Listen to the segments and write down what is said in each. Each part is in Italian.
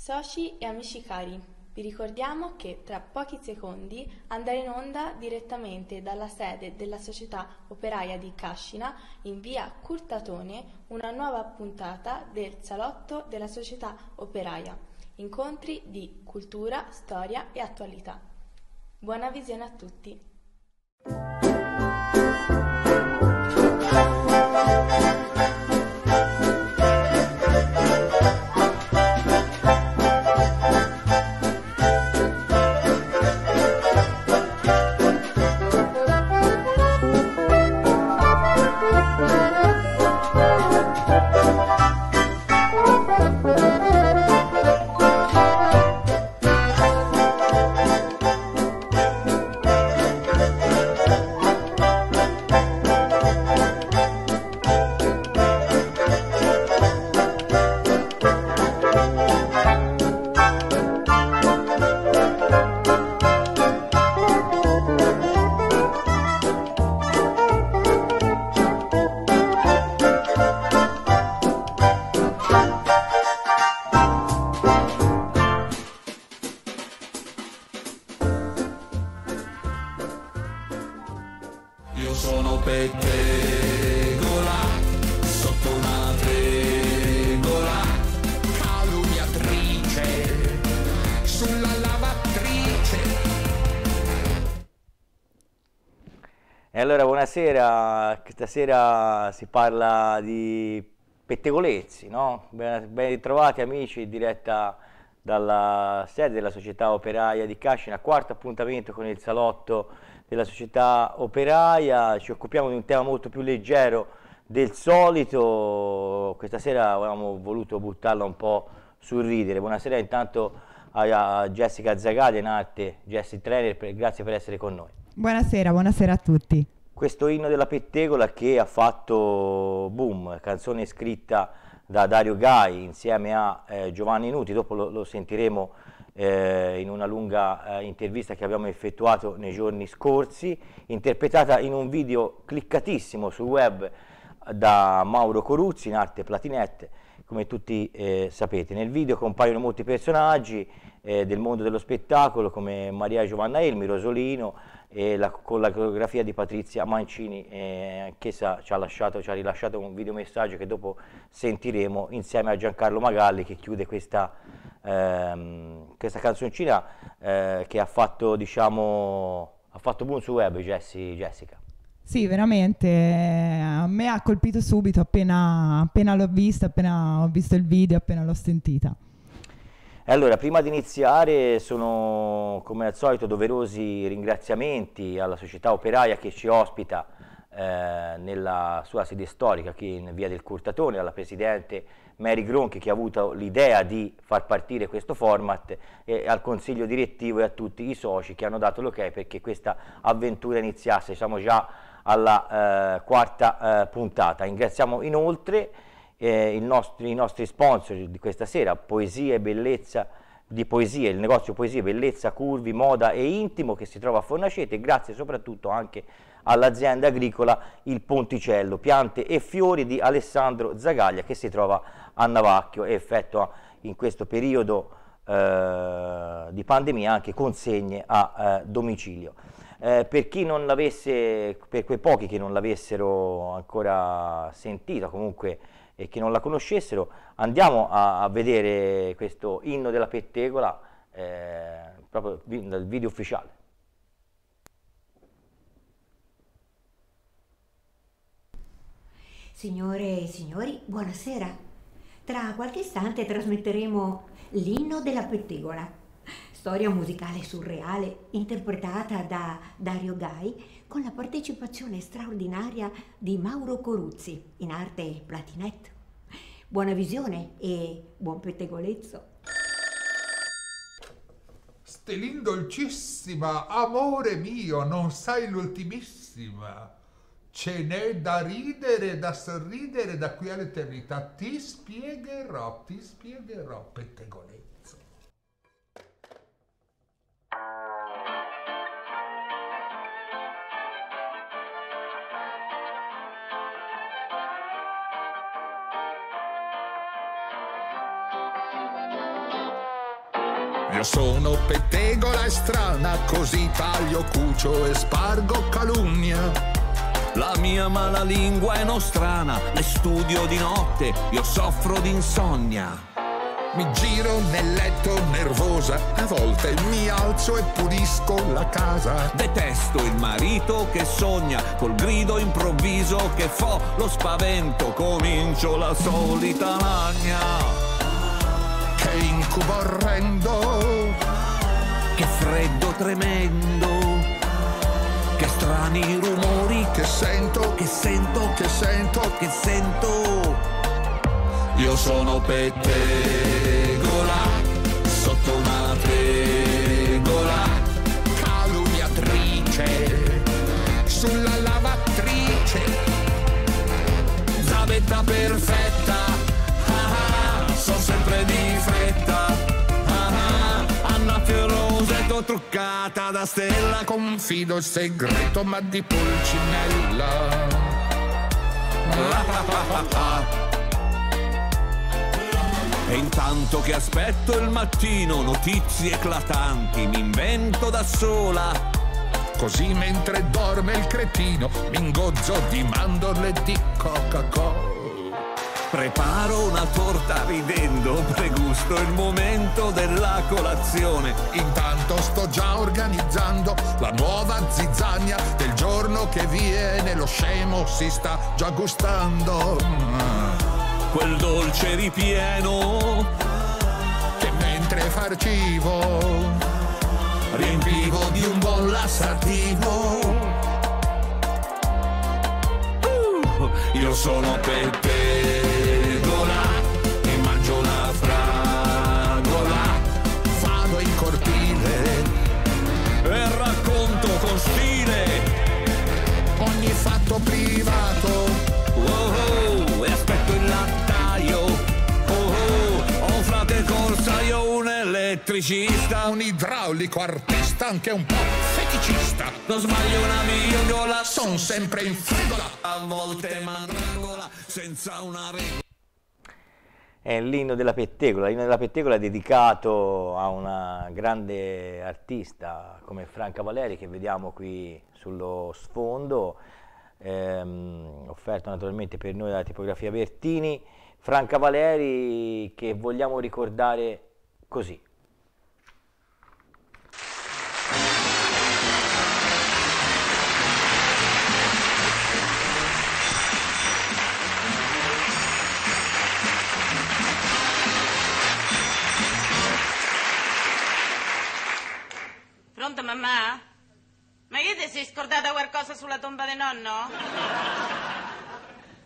Soci e amici cari, vi ricordiamo che tra pochi secondi andrà in onda direttamente dalla sede della Società Operaia di Cascina in via Curtatone una nuova puntata del Salotto della Società Operaia, incontri di cultura, storia e attualità. Buona visione a tutti! E allora buonasera, stasera si parla di pettegolezzi, no? Ben, ben ritrovati amici, diretta dalla sede della società operaia di Cascina, quarto appuntamento con il salotto della società operaia, ci occupiamo di un tema molto più leggero del solito, questa sera avevamo voluto buttarla un po' sul ridere, buonasera intanto a Jessica Zagata in arte Jesse Trainer, per, grazie per essere con noi. Buonasera, buonasera a tutti. Questo inno della pettegola che ha fatto boom, canzone scritta da Dario Gai insieme a eh, Giovanni Nuti, dopo lo, lo sentiremo eh, in una lunga eh, intervista che abbiamo effettuato nei giorni scorsi, interpretata in un video cliccatissimo sul web da Mauro Coruzzi in arte Platinette, come tutti eh, sapete. Nel video compaiono molti personaggi, eh, del mondo dello spettacolo come Maria Giovanna Elmi, Rosolino, eh, la, con la coreografia di Patrizia Mancini, eh, che sa, ci, ha lasciato, ci ha rilasciato un videomessaggio che dopo sentiremo insieme a Giancarlo Magalli che chiude questa, ehm, questa canzoncina eh, che ha fatto, diciamo, ha fatto boom sul web Jessie, Jessica. Sì, veramente, eh, a me ha colpito subito appena, appena l'ho vista, appena ho visto il video, appena l'ho sentita. Allora, prima di iniziare sono come al solito doverosi ringraziamenti alla società operaia che ci ospita eh, nella sua sede storica qui in via del Curtatone, alla presidente Mary Gronchi che ha avuto l'idea di far partire questo format eh, al consiglio direttivo e a tutti i soci che hanno dato l'ok ok perché questa avventura iniziasse, siamo già alla eh, quarta eh, puntata. Ringraziamo inoltre eh, nostro, i nostri sponsor di questa sera, Poesia e Bellezza, di poesie, il negozio Poesia, Bellezza, Curvi, Moda e Intimo che si trova a Fornacete e grazie soprattutto anche all'azienda agricola Il Ponticello, piante e fiori di Alessandro Zagaglia che si trova a Navacchio e effettua in questo periodo eh, di pandemia anche consegne a eh, domicilio. Eh, per chi non l'avesse, per quei pochi che non l'avessero ancora sentita comunque e che non la conoscessero, andiamo a, a vedere questo inno della pettegola eh, proprio dal video ufficiale. Signore e signori, buonasera. Tra qualche istante trasmetteremo l'inno della pettegola storia musicale surreale interpretata da Dario Gai con la partecipazione straordinaria di Mauro Coruzzi, in arte platinette. Buona visione e buon pettegolezzo. Stelin dolcissima, amore mio, non sai l'ultimissima. Ce n'è da ridere, da sorridere da qui all'eternità. Ti spiegherò, ti spiegherò, pettegolezzo. Io sono pettegola e strana, così taglio, cucio e spargo calunnia. La mia mala lingua è nostrana, ne studio di notte, io soffro di insonnia. Mi giro nel letto nervosa, a volte mi alzo e pulisco la casa. Detesto il marito che sogna, col grido improvviso che fo lo spavento, comincio la solita lagna. Che incubo orrendo freddo tremendo. Che strani rumori che sento, che sento, che sento, che sento. Io sono pettegola sotto una tegola calunniatrice sulla lavatrice. Zavetta perfetta. truccata da stella, confido il segreto ma di pulcinella. e intanto che aspetto il mattino notizie eclatanti mi invento da sola. Così mentre dorme il cretino mi ingozzo di mandorle di Coca-Cola. Preparo una torta ridendo, pregusto il momento della colazione. Intanto sto già organizzando la nuova zizzania del giorno che viene, lo scemo si sta già gustando. Quel dolce ripieno che mentre farcivo riempivo di un buon lassativo. Uh, io sono Pepe. conto privato. Oh oh, e aspetto il lattaio. Oh oh, ho un frate corsaio, un elettricista, un idraulico artista, anche un po' feticista. Non sbaglio una virgola, son sempre in fregola. A volte mandragola, senza una regola è l'inno della pettegola, l'inno della pettegola è dedicato a una grande artista come Franca Valeri che vediamo qui sullo sfondo, ehm, offerto naturalmente per noi dalla tipografia Bertini, Franca Valeri che vogliamo ricordare così, sei scordata qualcosa sulla tomba del nonno?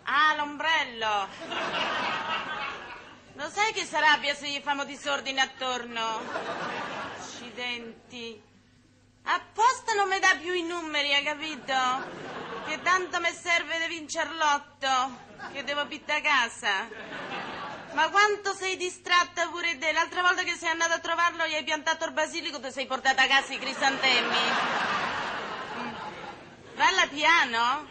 Ah, l'ombrello. Lo sai che s'arrabbia se gli famo disordine attorno? Accidenti. Apposta non mi dà più i numeri, hai capito? Che tanto mi serve di vincere l'otto, che devo pitta casa. Ma quanto sei distratta pure te? L'altra volta che sei andata a trovarlo gli hai piantato il basilico, ti sei portata a casa i crisantemmi. Balla piano?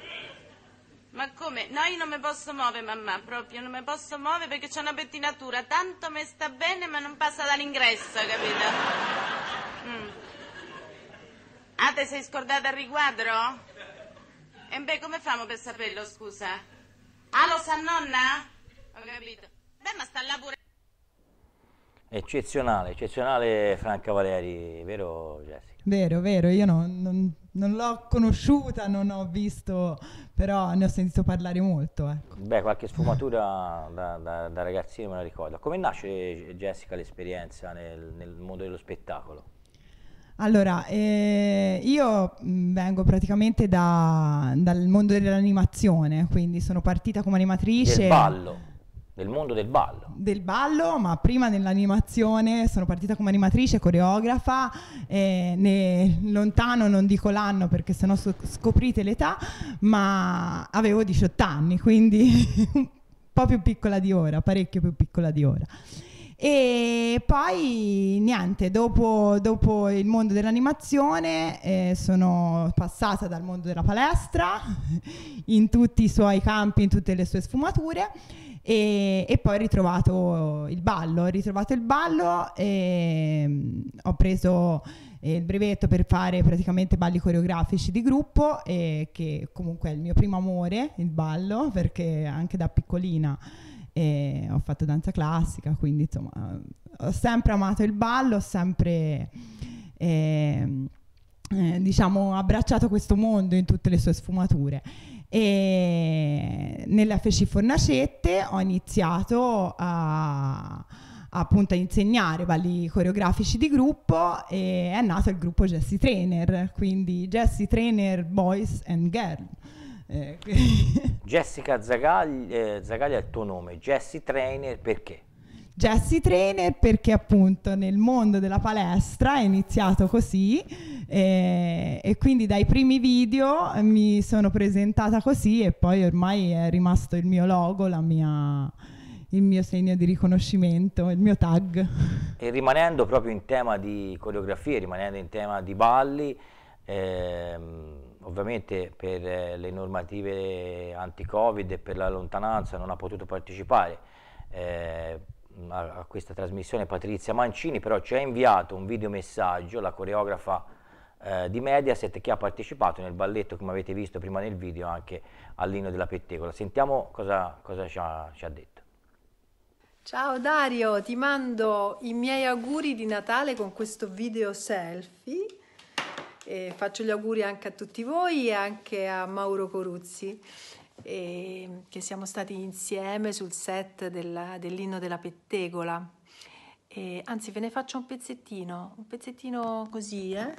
Ma come? No, io non mi posso muovere, mamma, proprio, non mi posso muovere perché c'è una pettinatura. Tanto mi sta bene ma non passa dall'ingresso, capito? Mm. Ah, te sei scordata al riquadro? E beh, come famo per saperlo, scusa? Ah, lo sa nonna? Ho capito. Beh, ma sta là pure... Eccezionale, eccezionale Franca Valeri, vero Jessica? Vero, vero, io no, non, non, l'ho conosciuta, non ho visto, però ne ho sentito parlare molto. Ecco. Beh, qualche sfumatura da, da, da, ragazzino me la ricordo. Come nasce Jessica l'esperienza nel, nel mondo dello spettacolo? Allora, eh, io mm, vengo praticamente da, dal mondo dell'animazione, quindi sono partita come animatrice. Del ballo del mondo del ballo. Del ballo, ma prima nell'animazione sono partita come animatrice, coreografa, eh, ne, lontano non dico l'anno perché sennò scoprite l'età, ma avevo 18 anni, quindi un po' più piccola di ora, parecchio più piccola di ora. E poi niente, dopo, dopo il mondo dell'animazione eh, sono passata dal mondo della palestra in tutti i suoi campi, in tutte le sue sfumature. E, e, poi ho ritrovato il ballo, ho ritrovato il ballo e mm, ho preso eh, il brevetto per fare praticamente balli coreografici di gruppo eh, che comunque è il mio primo amore, il ballo, perché anche da piccolina e ho fatto danza classica, quindi insomma ho sempre amato il ballo, ho sempre eh, eh, diciamo abbracciato questo mondo in tutte le sue sfumature. E nella Feci Fornacette ho iniziato a appunto a insegnare balli coreografici di gruppo e è nato il gruppo Jessie Trainer, quindi Jessie Trainer Boys and Girls. Eh, Jessica Zagaglia, eh, Zagaglia è il tuo nome, Jessie Trainer perché? Jessie Trainer perché appunto nel mondo della palestra è iniziato così eh, e quindi dai primi video mi sono presentata così e poi ormai è rimasto il mio logo, mia, il mio segno di riconoscimento, il mio tag. E rimanendo proprio in tema di coreografie, rimanendo in tema di balli, ehm, ovviamente per eh, le normative anti-covid e per la lontananza non ha potuto partecipare eh, a, a, questa trasmissione Patrizia Mancini, però ci ha inviato un videomessaggio, la coreografa eh, di Mediaset che ha partecipato nel balletto, come avete visto prima nel video, anche all'inno della pettegola. Sentiamo cosa, cosa ci, ha, ci ha detto. Ciao Dario, ti mando i miei auguri di Natale con questo video selfie e faccio gli auguri anche a tutti voi e anche a Mauro Coruzzi, e, che siamo stati insieme sul set della, dell'inno della pettegola. E, anzi, ve ne faccio un pezzettino, un pezzettino così, eh?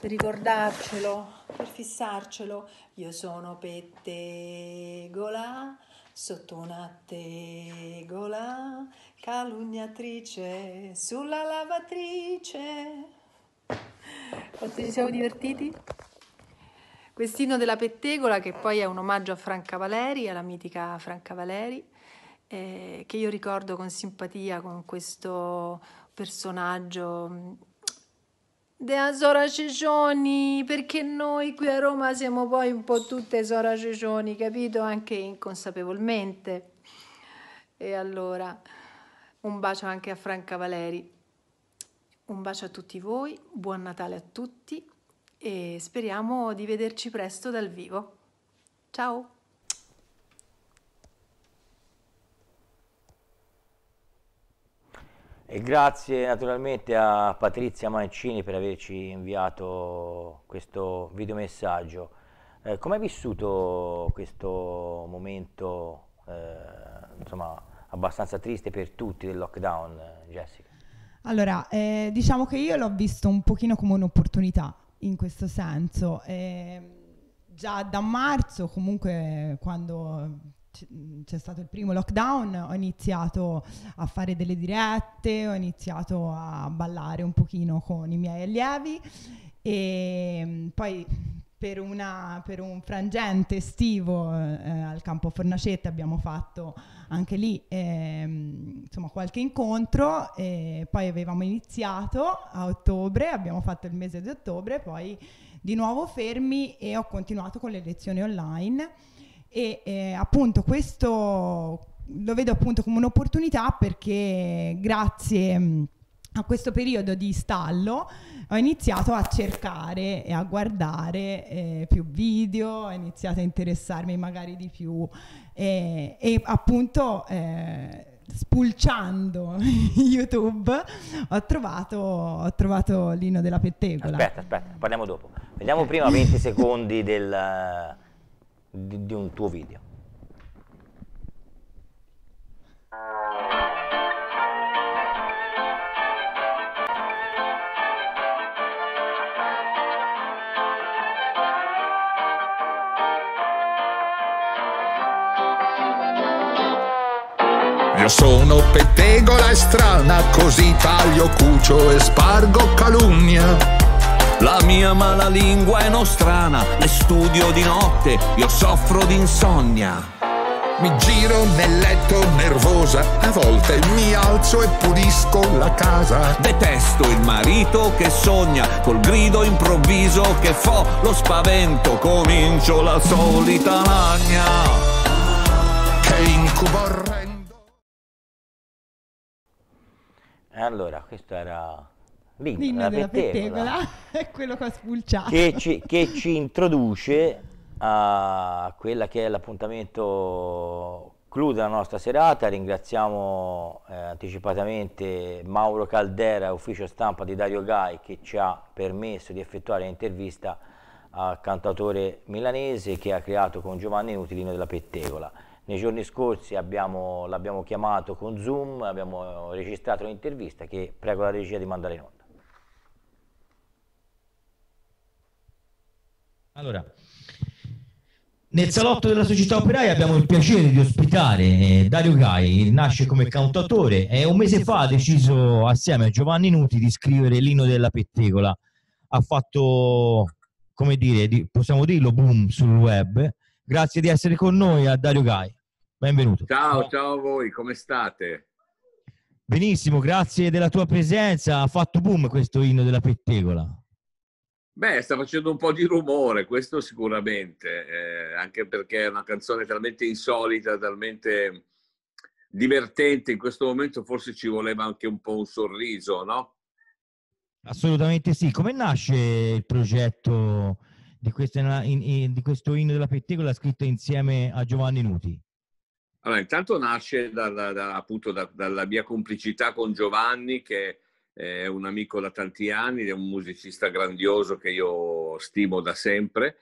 per ricordarcelo, per fissarcelo. Io sono pettegola sotto una tegola, calunniatrice sulla lavatrice quanto ci siamo divertiti? Questino della pettegola, che poi è un omaggio a Franca Valeri, alla mitica Franca Valeri, eh, che io ricordo con simpatia con questo personaggio. Dea Sora Cecioni, perché noi qui a Roma siamo poi un po' tutte Sora Cecioni, capito? Anche inconsapevolmente. E allora un bacio anche a Franca Valeri. Un bacio a tutti voi, buon Natale a tutti e speriamo di vederci presto dal vivo. Ciao! E grazie naturalmente a Patrizia Mancini per averci inviato questo videomessaggio. Eh, Come hai vissuto questo momento eh, insomma, abbastanza triste per tutti del lockdown, Jessica? Allora, eh, diciamo che io l'ho visto un pochino come un'opportunità in questo senso. Eh, già da marzo, comunque quando c'è stato il primo lockdown, ho iniziato a fare delle dirette, ho iniziato a ballare un pochino con i miei allievi e ehm, poi per, una, per, un frangente estivo eh, eh al campo Fornacetta abbiamo fatto anche lì ehm, insomma, qualche incontro e poi avevamo iniziato a ottobre, abbiamo fatto il mese di ottobre, poi di nuovo fermi e ho continuato con le lezioni online e eh, appunto questo lo vedo appunto come un'opportunità perché grazie a questo periodo di stallo ho iniziato a cercare e a guardare eh, più video, ho iniziato a interessarmi magari di più eh, e appunto eh, spulciando YouTube ho trovato, ho trovato Lino della Pettegola. Aspetta, aspetta, parliamo dopo. Vediamo prima 20 secondi del, di, di un tuo video. Io sono pettegola e strana, così taglio, cucio e spargo calunnia. La mia mala lingua è nostrana, ne studio di notte, io soffro di insonnia. Mi giro nel letto nervosa, a volte mi alzo e pulisco la casa. Detesto il marito che sogna, col grido improvviso che fo lo spavento, comincio la solita lagna. Che incubor Eh, allora, questo era l'inno, della pettegola, è quello che ha spulciato. Che ci, che ci introduce a quella che è l'appuntamento clou della nostra serata. Ringraziamo eh, anticipatamente Mauro Caldera, ufficio stampa di Dario Gai, che ci ha permesso di effettuare l'intervista al cantautore milanese che ha creato con Giovanni Nuti della pettegola. Nei giorni scorsi l'abbiamo chiamato con Zoom, abbiamo eh, registrato un'intervista che prego la regia di mandare in onda. Allora, nel salotto della società operaia abbiamo il piacere di ospitare eh, Dario Gai, nasce come cantautore e un mese fa ha deciso assieme a Giovanni Nuti di scrivere l'ino della pettegola. Ha fatto, come dire, possiamo dirlo, boom sul web. Grazie di essere con noi a Dario Gai benvenuto. Ciao, ciao a voi, come state? Benissimo, grazie della tua presenza. Ha fatto boom questo inno della pettegola. Beh, sta facendo un po' di rumore, questo sicuramente, eh, anche perché è una canzone talmente insolita, talmente divertente. In questo momento forse ci voleva anche un po' un sorriso, no? Assolutamente sì. Come nasce il progetto di, questa, in, in, di questo inno della pettegola scritto insieme a Giovanni Nuti? Allora, intanto nasce dalla, da, appunto da, dalla mia complicità con Giovanni, che è un amico da tanti anni, è un musicista grandioso che io stimo da sempre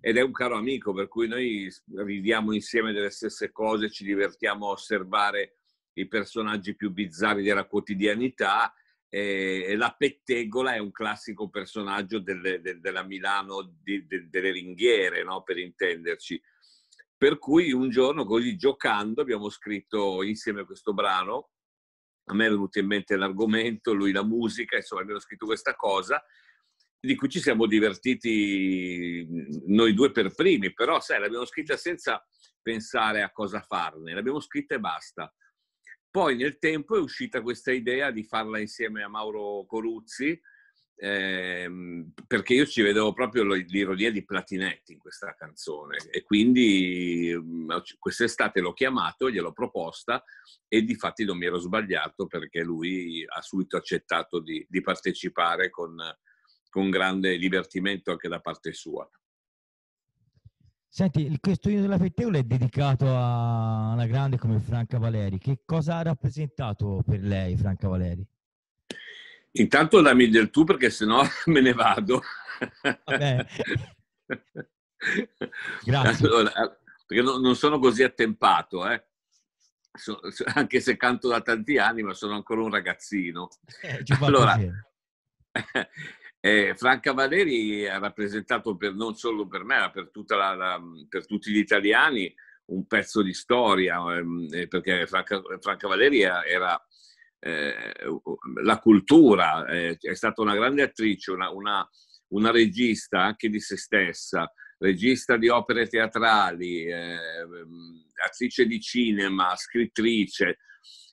ed è un caro amico, per cui noi ridiamo insieme delle stesse cose, ci divertiamo a osservare i personaggi più bizzarri della quotidianità e, la pettegola è un classico personaggio delle, della Milano di, delle ringhiere, no? per intenderci per cui un giorno così giocando abbiamo scritto insieme questo brano, a me è venuto in mente l'argomento, lui la musica, insomma abbiamo scritto questa cosa di cui ci siamo divertiti noi due per primi, però sai, l'abbiamo scritta senza pensare a cosa farne, l'abbiamo scritta e basta. Poi nel tempo è uscita questa idea di farla insieme a Mauro Coruzzi, eh, perché io ci vedevo proprio l'ironia di Platinetti in questa canzone e quindi mm, quest'estate l'ho chiamato, gliel'ho proposta e di fatti non mi ero sbagliato perché lui ha subito accettato di, di partecipare con, con, grande divertimento anche da parte sua. Senti, questo Io della Fettevole è dedicato a una grande come Franca Valeri. Che cosa ha rappresentato per lei Franca Valeri? Intanto dammi del tu perché sennò me ne vado. Grazie. Allora, perché non sono così attempato, eh. so, anche se canto da tanti anni, ma sono ancora un ragazzino. Eh, allora, eh, Franca Valeri ha rappresentato per, non solo per me, ma per, la, la, per tutti gli italiani un pezzo di storia, ehm, eh, perché Franca, Franca Valeri era eh, la cultura, eh, è stata una grande attrice, una, una, una, regista anche di se stessa, regista di opere teatrali, eh, attrice di cinema, scrittrice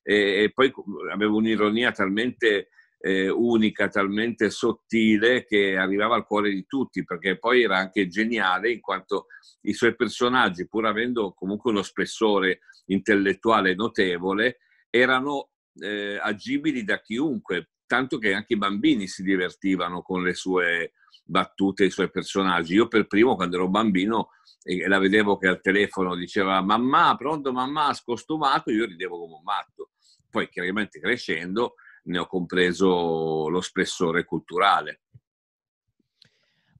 e, poi aveva un'ironia talmente eh, unica, talmente sottile che arrivava al cuore di tutti, perché poi era anche geniale in quanto i suoi personaggi, pur avendo comunque uno spessore intellettuale notevole, erano eh, agibili da chiunque, tanto che anche i bambini si divertivano con le sue battute, i suoi personaggi. Io per primo, quando ero bambino, e eh, la vedevo che al telefono diceva mamma, pronto mamma, scostumato, io ridevo come un matto. Poi chiaramente crescendo ne ho compreso lo spessore culturale.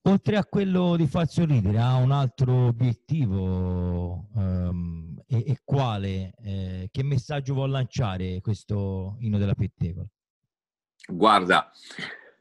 Oltre a quello di far sorridere, ha un altro obiettivo um, e, e, quale? Eh, che messaggio vuol lanciare questo inno della pettegola? Guarda,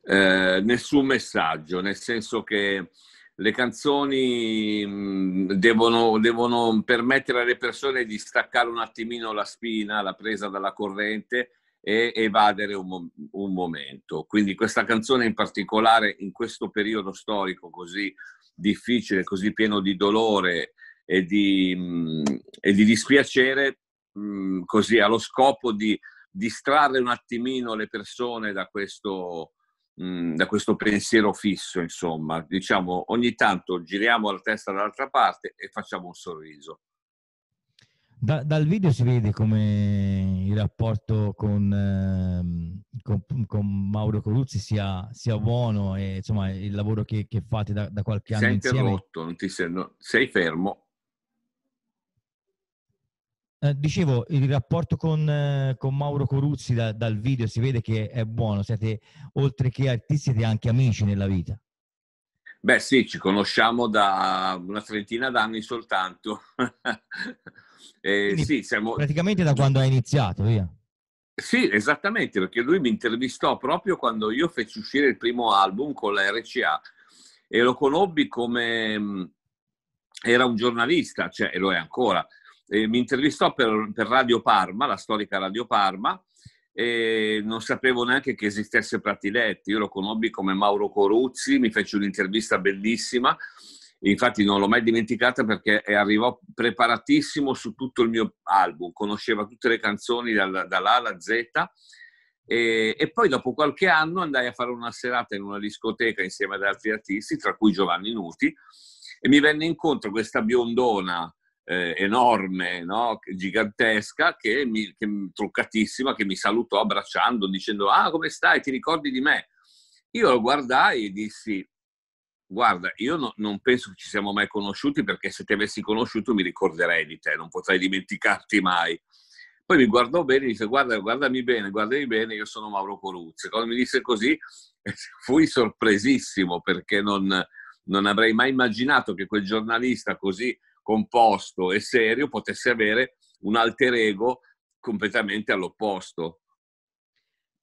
eh, nessun messaggio, nel senso che le canzoni mm, devono, devono, permettere alle persone di staccare un attimino la spina, la presa dalla corrente e evadere un, un, momento. Quindi questa canzone in particolare in questo periodo storico così difficile, così pieno di dolore e di, mh, mhmm, e di dispiacere, mh, mhmm, così ha lo scopo di distrarre un attimino le persone da questo, mh, mhmm, da questo pensiero fisso, insomma. Diciamo, ogni tanto giriamo la testa dall'altra parte e facciamo un sorriso. Da, dal video si vede come il rapporto con, ehm, con, con Mauro Coruzzi sia, sia, buono e insomma il lavoro che, che fate da, da qualche anno sei interrotto, non ti sei, no, sei fermo. Eh, dicevo, il rapporto con, eh, con Mauro Coruzzi da, dal video si vede che è buono, siete oltre che artisti siete anche amici nella vita. Beh sì, ci conosciamo da una trentina d'anni soltanto. Eh, sì, siamo... Praticamente da quando hai iniziato, via. Sì, esattamente, perché lui mi intervistò proprio quando io feci uscire il primo album con la RCA e lo conobbi come era un giornalista, cioè e lo è ancora. E mi intervistò per, per, Radio Parma, la storica Radio Parma, e non sapevo neanche che esistesse Pratiletti. Io lo conobbi come Mauro Coruzzi, mi fece un'intervista bellissima infatti non l'ho mai dimenticata perché eh, arrivò preparatissimo su tutto il mio album, conosceva tutte le canzoni dall'A alla Z e, e, poi dopo qualche anno andai a fare una serata in una discoteca insieme ad altri artisti, tra cui Giovanni Nuti, e mi venne incontro questa biondona eh, enorme, no? gigantesca, che mi, che, truccatissima, che mi salutò abbracciando, dicendo ah come stai, ti ricordi di me? Io lo guardai e dissi guarda, io no, non penso che ci siamo mai conosciuti perché se ti avessi conosciuto mi ricorderei di te, non potrei dimenticarti mai. Poi mi guardò bene e disse, guarda, guardami bene, guardami bene, io sono Mauro Coruzzi. Quando mi disse così fui sorpresissimo perché non, non avrei mai immaginato che quel giornalista così composto e serio potesse avere un alter ego completamente all'opposto.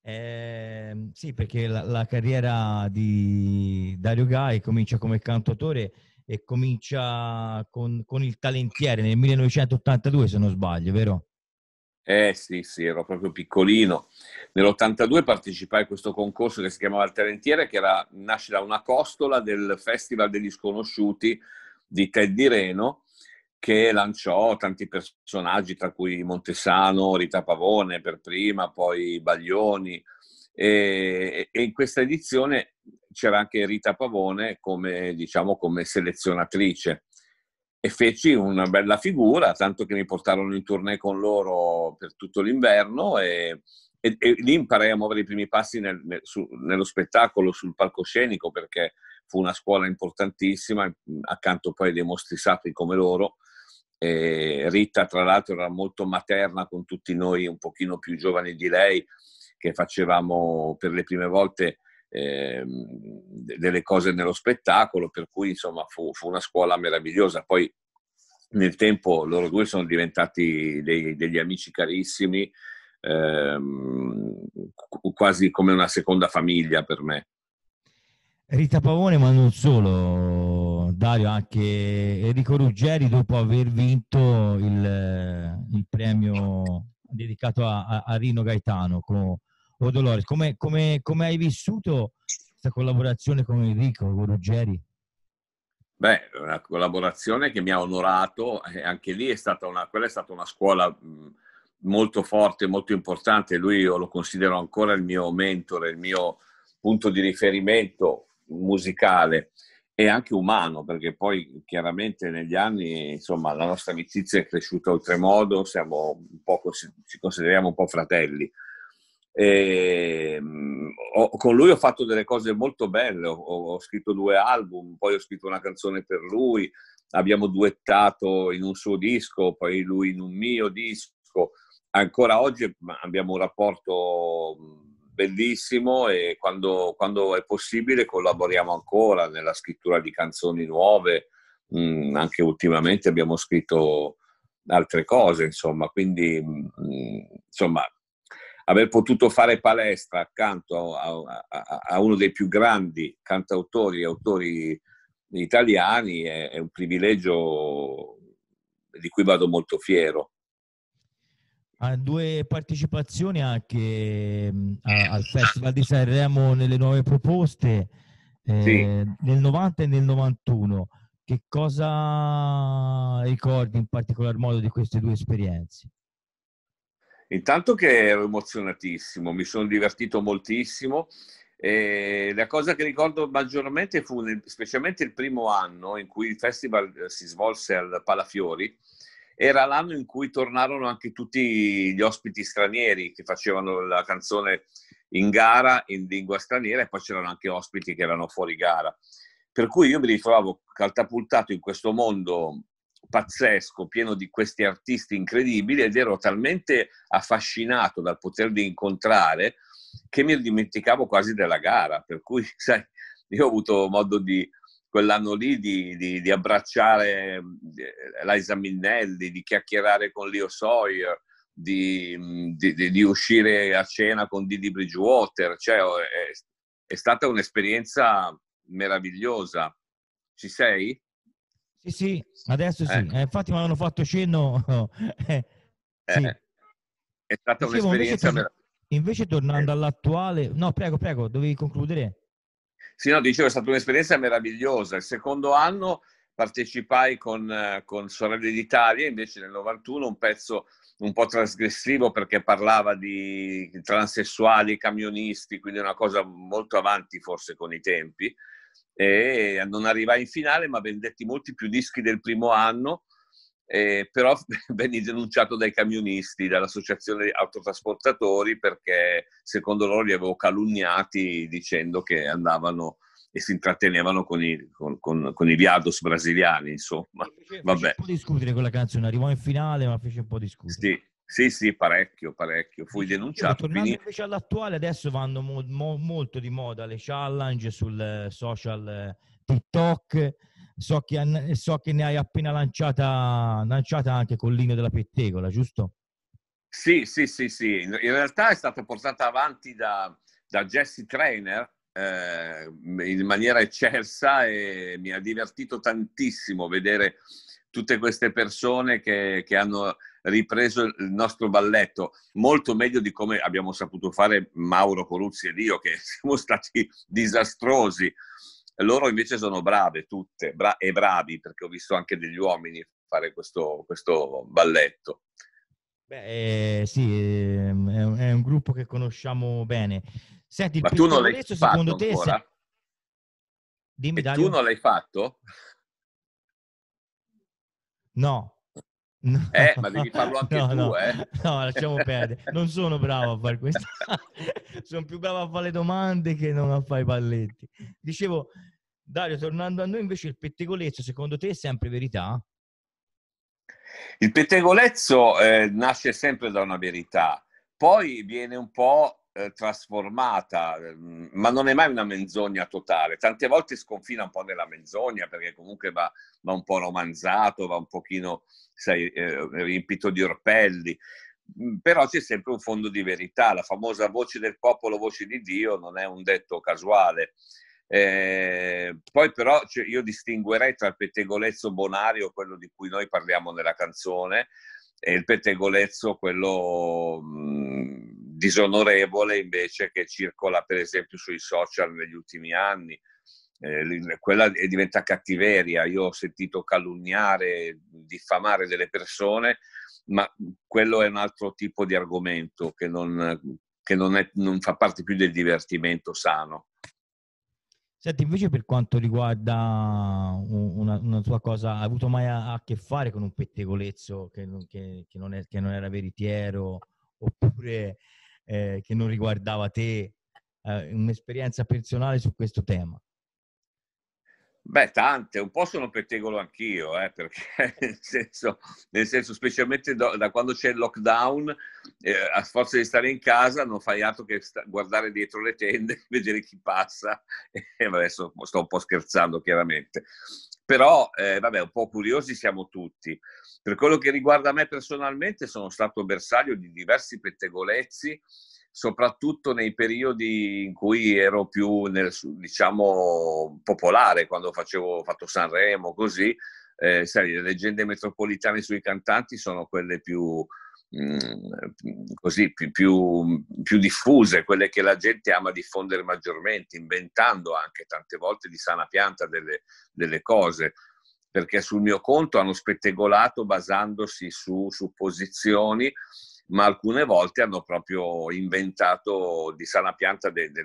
Eh, sì, perché la, la, carriera di Dario Gai comincia come cantautore e comincia con, con, il talentiere nel 1982, se non sbaglio, vero? Eh sì, sì, ero proprio piccolino. Nell'82 partecipai a questo concorso che si chiamava Il Talentiere, che era, nasce da una costola del Festival degli Sconosciuti di Teddy Reno, che lanciò tanti personaggi, tra cui Montesano, Rita Pavone per prima, poi Baglioni. E, e in questa edizione c'era anche Rita Pavone come, diciamo, come selezionatrice e feci una bella figura, tanto che mi portarono in tournée con loro per tutto l'inverno e, e, e lì imparai a muovere i primi passi nel, nel, su, nello spettacolo, sul palcoscenico, perché fu una scuola importantissima, accanto poi a dei mostri sacri come loro, eh, Rita, tra l'altro, era molto materna con tutti noi, un pochino più giovani di lei, che facevamo per le prime volte eh, delle cose nello spettacolo, per cui insomma fu, fu, una scuola meravigliosa. Poi nel tempo loro due sono diventati dei, degli amici carissimi, ehm, quasi come una seconda famiglia per me. Rita Pavone, ma non solo, Dario, anche Enrico Ruggeri dopo aver vinto il, eh, il premio dedicato a, a, Rino Gaetano con Odolores, come, come, come hai vissuto questa collaborazione con Enrico con Ruggeri? Beh, una collaborazione che mi ha onorato e anche lì è stata una, quella è stata una scuola molto forte, molto importante. Lui io lo considero ancora il mio mentore, il mio punto di riferimento musicale e anche umano, perché poi chiaramente negli anni insomma, la nostra amicizia è cresciuta oltremodo, siamo un po', ci consideriamo un po' fratelli. E, ehm, ho, con lui ho fatto delle cose molto belle, ho, ho, scritto due album, poi ho scritto una canzone per lui, abbiamo duettato in un suo disco, poi lui in un mio disco. Ancora oggi abbiamo un rapporto bellissimo e quando, quando, è possibile collaboriamo ancora nella scrittura di canzoni nuove, mm, anche ultimamente abbiamo scritto altre cose, insomma, quindi mm, insomma, aver potuto fare palestra accanto a, a, a, uno dei più grandi cantautori e autori italiani è, è un privilegio di cui vado molto fiero ha due partecipazioni anche mm, a, al Festival di Sanremo nelle nuove proposte eh, sì. nel 90 e nel 91. Che cosa ricordi in particolar modo di queste due esperienze? Intanto che ero emozionatissimo, mi sono divertito moltissimo. E la cosa che ricordo maggiormente fu specialmente il primo anno in cui il festival eh, si svolse al Palafiori, era l'anno in cui tornarono anche tutti gli ospiti stranieri che facevano la canzone in gara in lingua straniera e poi c'erano anche ospiti che erano fuori gara. Per cui io mi ritrovavo catapultato in questo mondo pazzesco, pieno di questi artisti incredibili ed ero talmente affascinato dal poterli incontrare che mi dimenticavo quasi della gara. Per cui, sai, io ho avuto modo di quell'anno lì di, di, di abbracciare Liza Minnelli, di chiacchierare con Leo Sawyer, di, di uscire a cena con Didi Bridgewater, cioè è, è stata un'esperienza meravigliosa. Ci sei? Sì, sì, adesso sì. Eh. Eh, infatti mi avevano fatto cenno. Eh, eh, sì. È stata Dicevo, un'esperienza meravigliosa. Invece tornando eh. all'attuale... No, prego, prego, dovevi concludere. Sì, no, dicevo, è stata un'esperienza meravigliosa. Il secondo anno partecipai con, eh, con Sorelle d'Italia, invece nel 91, un pezzo un po' trasgressivo perché parlava di transessuali, camionisti, quindi una cosa molto avanti forse con i tempi. E non arrivai in finale, ma vendetti molti più dischi del primo anno eh, però venni denunciato dai camionisti, dall'associazione autotrasportatori perché secondo loro li avevo calunniati dicendo che andavano e si intrattenevano con i, con, con, con i viados brasiliani, insomma. Fece, Vabbè. Fece un po' discutere quella canzone, arrivò in finale ma fece un po' discutere. Sì. Sì, sì, parecchio, parecchio. Fui denunciato. Tornando finì... invece all'attuale, adesso vanno mo- mo- molto di moda le challenge sul eh, social eh, TikTok so che, so che ne hai appena lanciata, lanciata anche con l'Ino della Pettegola, giusto? Sì, sì, sì, sì. In realtà è stata portata avanti da, da Jesse Trainer eh, in maniera eccelsa e mi ha divertito tantissimo vedere tutte queste persone che, che, hanno ripreso il nostro balletto, molto meglio di come abbiamo saputo fare Mauro Coruzzi ed io, che siamo stati disastrosi. Loro invece sono brave tutte bra- e bravi perché ho visto anche degli uomini fare questo, questo balletto. Beh, eh, sì, ehm, è un, è un, gruppo che conosciamo bene. Senti, Ma tu non l'hai fatto secondo te Se... Dimmi, tu non l'hai fatto? No, No. Eh, ma devi farlo anche no, tu, no. eh. No, lasciamo perdere. Non sono bravo a fare questo. sono più bravo a fare le domande che non a fare i palletti. Dicevo, Dario, tornando a noi invece, il pettegolezzo, secondo te è sempre verità? Il pettegolezzo eh, nasce sempre da una verità, poi viene un po' eh, trasformata, mm, ma non è mai una menzogna totale. Tante volte sconfina un po' nella menzogna perché comunque va, va un po' romanzato, va un pochino sai, eh, riempito di orpelli mm, però c'è sempre un fondo di verità, la famosa voce del popolo, voce di Dio, non è un detto casuale. Eh, poi però cioè, io distinguerei tra il pettegolezzo bonario, quello di cui noi parliamo nella canzone, e il pettegolezzo, quello mh, mm, disonorevole invece che circola per esempio sui social negli ultimi anni. Eh, quella diventa cattiveria, io ho sentito calunniare, diffamare delle persone, ma quello è un altro tipo di argomento che non, che non, è, non fa parte più del divertimento sano. Senti, invece per quanto riguarda una, una tua cosa, hai avuto mai a, a, che fare con un pettegolezzo che, che, che, non, è, che non era veritiero oppure eh, che non riguardava te, eh, un'esperienza personale su questo tema. Beh, tante, un po' sono pettegolo anch'io, eh, perché nel senso, nel senso specialmente do, da quando c'è il lockdown, eh, a forza di stare in casa non fai altro che sta, guardare dietro le tende, vedere chi passa, e adesso sto un po' scherzando chiaramente. Però, eh, vabbè, un po' curiosi siamo tutti. Per quello che riguarda me personalmente, sono stato bersaglio di diversi pettegolezzi soprattutto nei periodi in cui ero più, nel, diciamo, popolare, quando facevo, fatto Sanremo, così, eh, sai, le leggende metropolitane sui cantanti sono quelle più, mh, mm, così, più, più, più, diffuse, quelle che la gente ama diffondere maggiormente, inventando anche tante volte di sana pianta delle, delle cose perché sul mio conto hanno spettegolato basandosi su supposizioni ma alcune volte hanno proprio inventato di sana pianta de, de,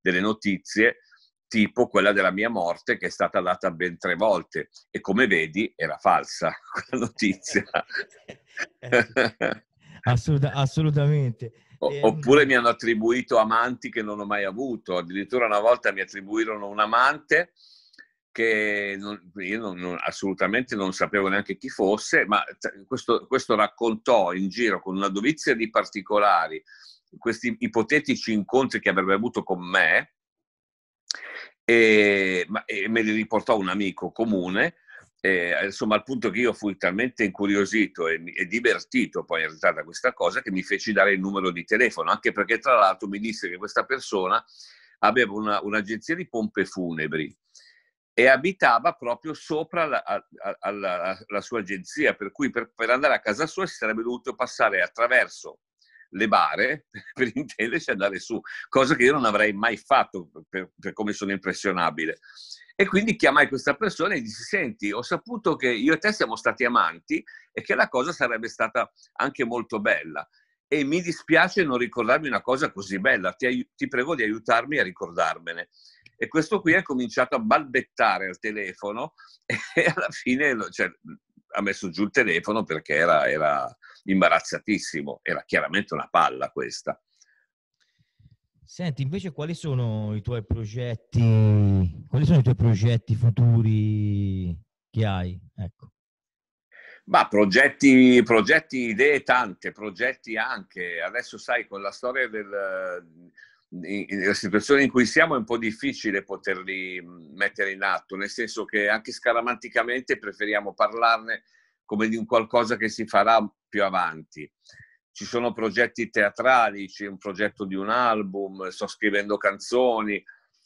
delle notizie, tipo quella della mia morte che è stata data ben tre volte e come vedi era falsa quella notizia. Eh, Assolut- assolutamente. Ehm, oppure mi hanno attribuito amanti che non ho mai avuto, addirittura una volta mi attribuirono un amante che non, io non, non, assolutamente non sapevo neanche chi fosse, ma cioè, questo, questo raccontò in giro con una dovizia di particolari questi ipotetici incontri che avrebbe avuto con me e, ma, e me li riportò un amico comune. E, insomma, al punto che io fui talmente incuriosito e, e, divertito poi in realtà da questa cosa che mi feci dare il numero di telefono, anche perché tra l'altro mi disse che questa persona aveva una, un'agenzia di pompe funebri e abitava proprio sopra la, la, la, la sua agenzia, per cui per, per, andare a casa sua si sarebbe dovuto passare attraverso le bare per intenderci andare su, cosa che io non avrei mai fatto per, per come sono impressionabile. E quindi chiamai questa persona e dissi, senti, ho saputo che io e te siamo stati amanti e che la cosa sarebbe stata anche molto bella e mi dispiace non ricordarmi una cosa così bella, ti, ti, prego di aiutarmi a ricordarmene. E questo qui ha cominciato a balbettare al telefono e alla fine cioè, ha messo giù il telefono perché era, era imbarazzatissimo, era chiaramente una palla questa. Senti, invece quali sono i tuoi progetti, quali sono i tuoi progetti futuri che hai? Ecco. Ma progetti, progetti, idee tante, progetti anche. Adesso sai, con la storia del, la situazione in cui siamo è un po' difficile poterli mm, mettere in atto, nel senso che anche scaramanticamente preferiamo parlarne come di un qualcosa che si farà più avanti. Ci sono progetti teatrali, c'è un progetto di un album, sto scrivendo canzoni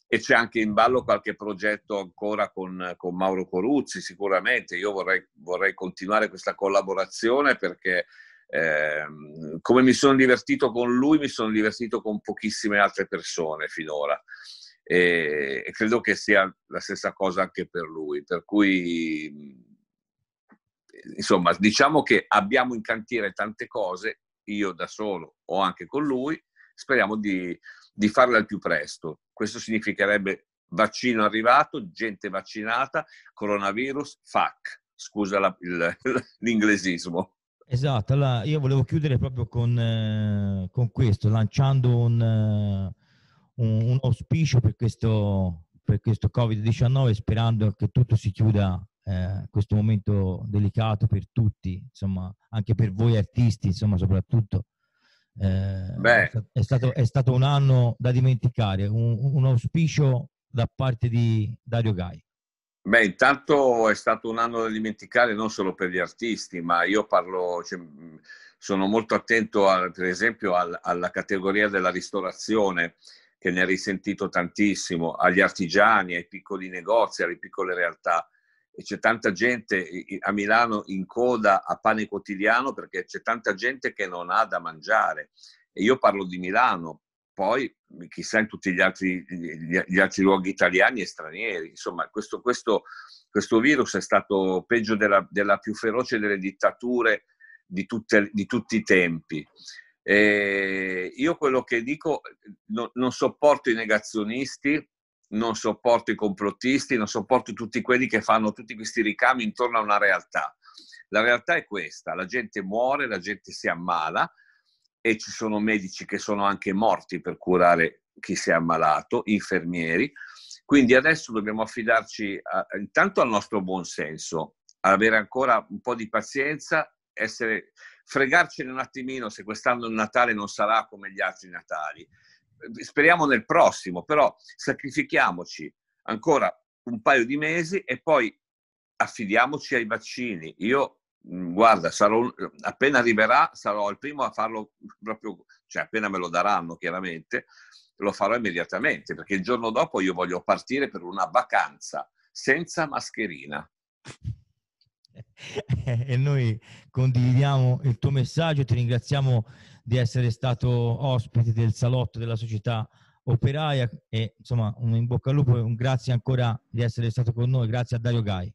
e c'è anche in ballo qualche progetto ancora con, con Mauro Coruzzi, sicuramente. Io vorrei, vorrei continuare questa collaborazione perché Ehm, come mi sono divertito con lui, mi sono divertito con pochissime altre persone finora e, e credo che sia la stessa cosa anche per lui. Per cui, insomma, diciamo che abbiamo in cantiere tante cose, io da solo o anche con lui, speriamo di, di farle al più presto. Questo significherebbe vaccino arrivato, gente vaccinata, coronavirus, FAC, scusa la, il, l'inglesismo. Esatto, allora io volevo chiudere proprio con, eh, con questo, lanciando un, eh, un, un auspicio per questo, per questo, Covid-19, sperando che tutto si chiuda, eh, questo momento delicato per tutti, insomma, anche per voi artisti, insomma, soprattutto. Eh, è, stato, è, stato, un anno da dimenticare, un, un auspicio da parte di Dario Gai. Beh, intanto è stato un anno da dimenticare non solo per gli artisti, ma io parlo, cioè, sono molto attento al, per esempio al, alla categoria della ristorazione, che ne ha risentito tantissimo, agli artigiani, ai piccoli negozi, alle piccole realtà. E c'è tanta gente a Milano in coda a pane quotidiano perché c'è tanta gente che non ha da mangiare. E io parlo di Milano, poi mhmm, chissà in tutti gli altri, gli, gli altri luoghi italiani e stranieri. Insomma, questo, questo, questo virus è stato peggio della, della, più feroce delle dittature di, tutte, di tutti i tempi. E eh, io quello che dico, no, non sopporto i negazionisti, non sopporto i complottisti, non sopporto tutti quelli che fanno tutti questi ricami intorno a una realtà. La realtà è questa, la gente muore, la gente si ammala, e ci sono medici che sono anche morti per curare chi si è ammalato, infermieri. Quindi adesso dobbiamo affidarci a, intanto al nostro buon senso, avere ancora un po' di pazienza, essere, fregarcene un attimino se quest'anno il Natale non sarà come gli altri Natali. Speriamo nel prossimo, però sacrifichiamoci ancora un paio di mesi e poi affidiamoci ai vaccini. Io Mhmm, guarda, sarò, appena arriverà sarò il primo a farlo proprio, cioè appena me lo daranno chiaramente, lo farò immediatamente perché il giorno dopo io voglio partire per una vacanza senza mascherina. E noi condividiamo il tuo messaggio, ti ringraziamo di essere stato ospite del salotto della società operaia e insomma un in bocca al lupo e un grazie ancora di essere stato con noi, grazie a Dario Gai.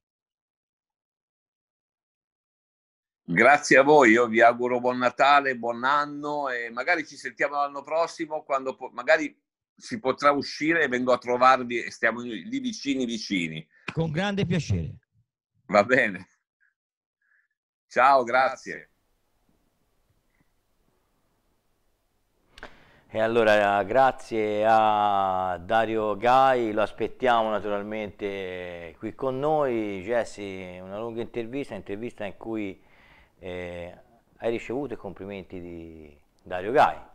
Grazie a voi, io vi auguro buon Natale, buon anno e magari ci sentiamo l'anno prossimo quando po- magari si potrà uscire e vengo a trovarvi e stiamo lì vicini vicini. Con grande piacere. Va bene. Ciao, grazie. E allora grazie a Dario Gai, lo aspettiamo naturalmente qui con noi. Jesse, una lunga intervista, intervista in cui eh, hai ricevuto i complimenti di Dario Gai.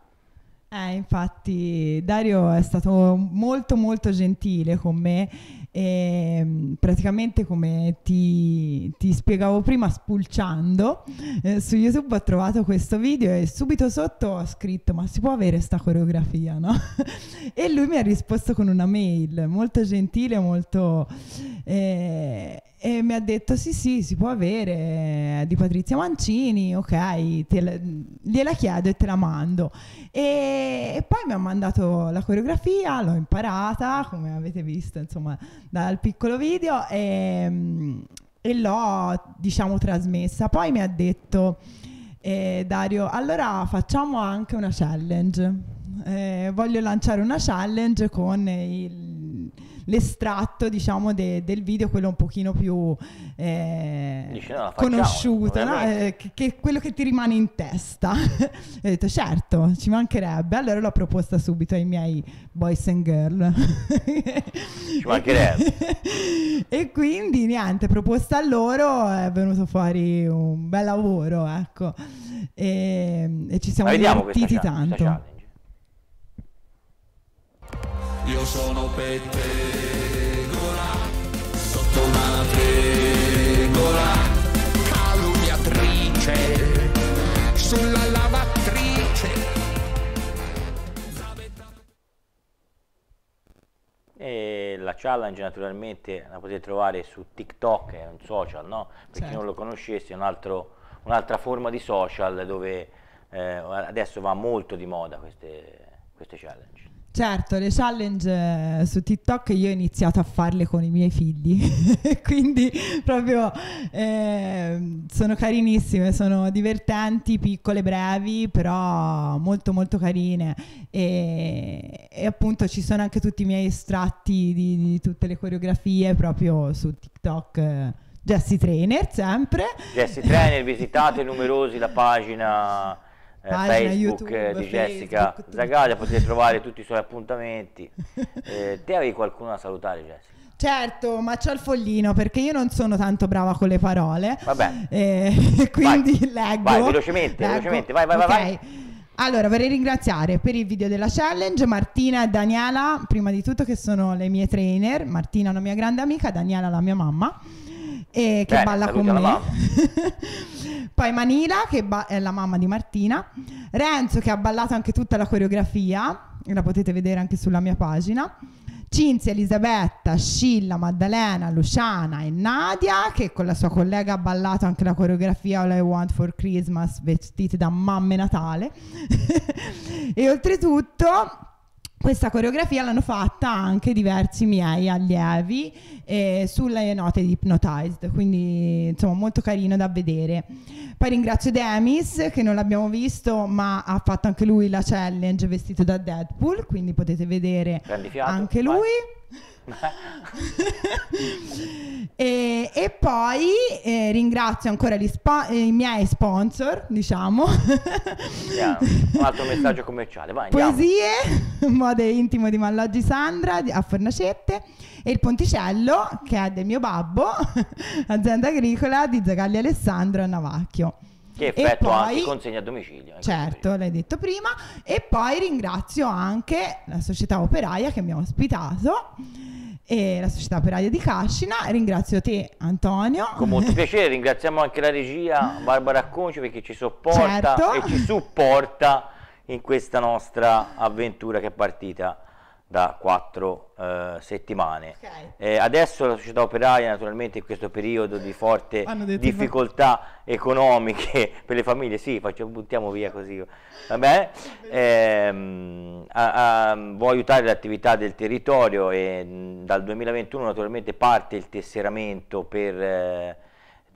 Eh, infatti Dario è stato molto molto gentile con me e mm, praticamente come ti, ti spiegavo prima spulciando eh, su YouTube ho trovato questo video e subito sotto ho scritto ma si può avere sta coreografia no? e lui mi ha risposto con una mail molto gentile, molto e, e, mi ha detto sì sì si può avere eh, di Patrizia Mancini ok te la, gliela chiedo e te la mando e, e poi mi ha mandato la coreografia l'ho imparata come avete visto insomma dal piccolo video e, e l'ho diciamo trasmessa poi mi ha detto eh, Dario allora facciamo anche una challenge eh, voglio lanciare una challenge con il l'estratto diciamo de, del video, quello un pochino più eh, Dici, no, conosciuto, no? Eh, che, quello che ti rimane in testa. ho detto certo, ci mancherebbe, allora l'ho proposta subito ai miei boys and girl. ci mancherebbe. e quindi niente, proposta a loro è venuto fuori un bel lavoro, ecco. E, e ci siamo divertiti tanto. Questa, io sono pettegola, sotto una tegola, calunniatrice, sulla lavatrice. E la challenge naturalmente la potete trovare su TikTok, è un social, no? Per certo. chi non lo conoscesse, è un un'altra forma di social dove eh, adesso va molto di moda queste, queste challenge. Certo, le challenge eh, su TikTok io ho iniziato a farle con i miei figli, quindi proprio eh, sono carinissime, sono divertenti, piccole, brevi, però molto molto carine e, e appunto ci sono anche tutti i miei estratti di, di tutte le coreografie proprio su TikTok. Jesse Trainer sempre. Jesse Trainer, visitate numerosi la pagina eh, Pagina, Facebook YouTube, di Jessica Facebook, Zagaglia, potete trovare tutti i suoi appuntamenti. Eh, te avevi qualcuno da salutare Jessica? Certo, ma c'ho il foglino perché io non sono tanto brava con le parole. Vabbè. Eh, quindi vai. leggo. Vai, velocemente, leggo. velocemente, vai, vai, okay. vai. Allora, vorrei ringraziare per il video della challenge Martina e Daniela, prima di tutto che sono le mie trainer, Martina una mia grande amica, Daniela la mia mamma eh, che Bene, balla con me. Poi Manila, che ba- è la mamma di Martina. Renzo, che ha ballato anche tutta la coreografia, la potete vedere anche sulla mia pagina. Cinzia, Elisabetta, Scilla, Maddalena, Luciana e Nadia, che con la sua collega ha ballato anche la coreografia All I Want for Christmas, vestite da mamme Natale. e oltretutto questa coreografia l'hanno fatta anche diversi miei allievi eh, sulle note di Hypnotized, quindi insomma molto carino da vedere. Poi ringrazio Demis che non l'abbiamo visto ma ha fatto anche lui la challenge vestito da Deadpool, quindi potete vedere anche lui. Vai e, e, poi eh, ringrazio ancora spo- eh, i miei sponsor, diciamo. Andiamo. Un altro messaggio commerciale, vai. Andiamo. Poesie, Mode Intimo di Malloggi Sandra a Fornacette e il Ponticello che è del mio babbo, azienda agricola di Zagalli Alessandro a Navacchio. Che effettua poi, anche consegna a domicilio. Certo, l'hai detto prima. E poi ringrazio anche la società operaia che mi ha ospitato e la società operaia di Cascina. Ringrazio te Antonio. Con molto piacere, ringraziamo anche la regia Barbara Conci perché ci sopporta certo. e ci supporta in questa nostra avventura che è partita da quattro eh, settimane. Okay. Eh, adesso la società operaia, naturalmente in questo periodo di forte difficoltà fa... economiche per le famiglie, sì, faccio, buttiamo via così, Vabbè, ehm, a, a, vuole aiutare l'attività del territorio e mh, dal 2021 naturalmente parte il tesseramento per, eh,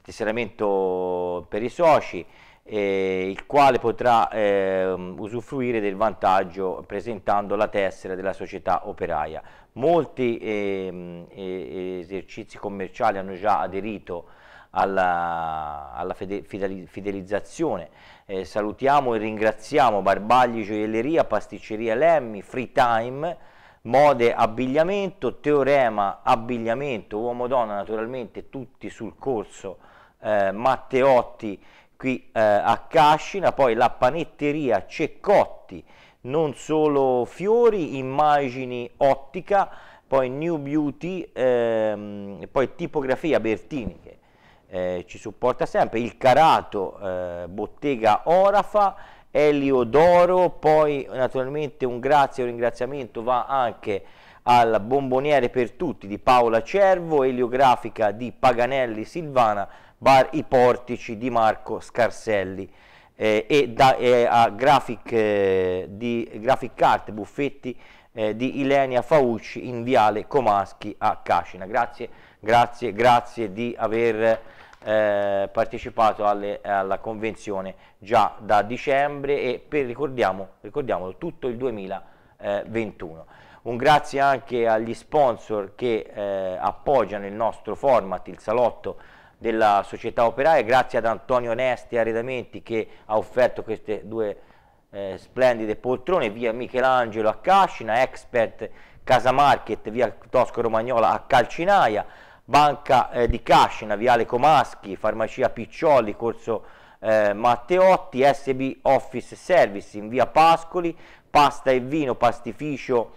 tesseramento per i soci, eh, il quale potrà eh, usufruire del vantaggio presentando la tessera della società operaia. Molti eh, esercizi commerciali hanno già aderito alla, alla fidelizzazione. Eh, salutiamo e ringraziamo Barbagli Gioielleria, Pasticceria Lemmi, Free Time, Mode Abbigliamento, Teorema Abbigliamento, Uomo Donna naturalmente tutti sul corso eh, Matteotti qui eh, a Cascina, poi la panetteria Ceccotti, non solo fiori, immagini ottica, poi New Beauty, ehm, poi tipografia Bertini che eh, ci supporta sempre, il Carato, eh, Bottega Orafa, Elio Doro, poi naturalmente un grazie, un ringraziamento va anche al Bomboniere per tutti di Paola Cervo, Eliografica di Paganelli Silvana, bar I Portici di Marco Scarselli eh, e, da, eh, a graphic, eh, di, graphic art buffetti eh, di Ilenia Fauci in Viale Comaschi a Cascina. Grazie, grazie, grazie di aver eh, partecipato alle, alla convenzione già da dicembre e per, ricordiamo, ricordiamolo tutto il 2021. Un grazie anche agli sponsor che eh, appoggiano il nostro format, il salotto della società operaia, grazie ad Antonio Nesti Arredamenti che ha offerto queste due eh, splendide poltrone, via Michelangelo a Cascina, Expert Casa Market, via Tosco Romagnola a Calcinaia, Banca eh, di Cascina, Viale Comaschi, Farmacia Piccioli, Corso eh, Matteotti, SB Office Service in via Pascoli, Pasta e Vino, Pastificio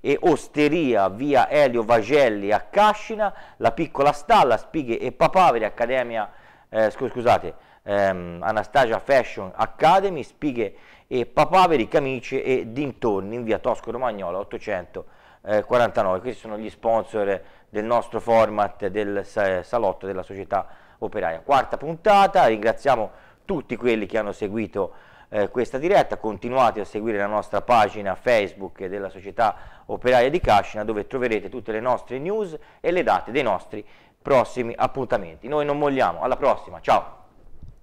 e Osteria, via Elio Vagelli a Cascina, la piccola stalla, Spighe e Papaveri, Accademia, eh, scusate, ehm, Anastasia Fashion Academy, Spighe e Papaveri, Camicie e dintorni in via Tosco Romagnolo 849. Eh, Questi sono gli sponsor del nostro format del salotto della società operaia. Quarta puntata, ringraziamo tutti quelli che hanno seguito eh, questa diretta, continuate a seguire la nostra pagina Facebook della Società Operaia di Cascina dove troverete tutte le nostre news e le date dei nostri prossimi appuntamenti. Noi non molliamo, alla prossima, ciao!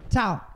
Ciao!